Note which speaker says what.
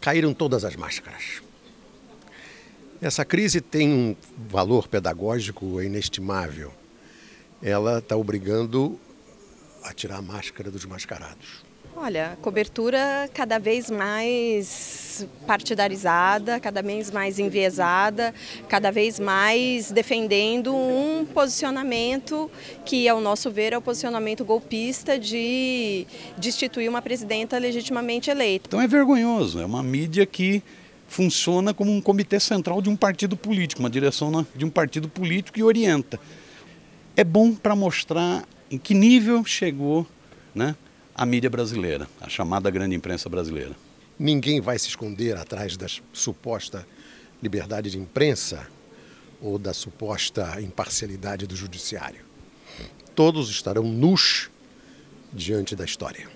Speaker 1: Caíram todas as máscaras. Essa crise tem um valor pedagógico inestimável. Ela está obrigando a tirar a máscara dos mascarados.
Speaker 2: Olha, cobertura cada vez mais partidarizada, cada vez mais enviesada, cada vez mais defendendo um posicionamento que, ao nosso ver, é o posicionamento golpista de destituir uma presidenta legitimamente eleita.
Speaker 3: Então é vergonhoso, é uma mídia que funciona como um comitê central de um partido político, uma direção de um partido político que orienta.
Speaker 1: É bom para mostrar em que nível chegou
Speaker 3: né,
Speaker 4: a mídia brasileira, a chamada grande imprensa brasileira.
Speaker 1: Ninguém vai se esconder atrás da suposta liberdade de imprensa ou da suposta imparcialidade do judiciário. Todos estarão nus diante da história.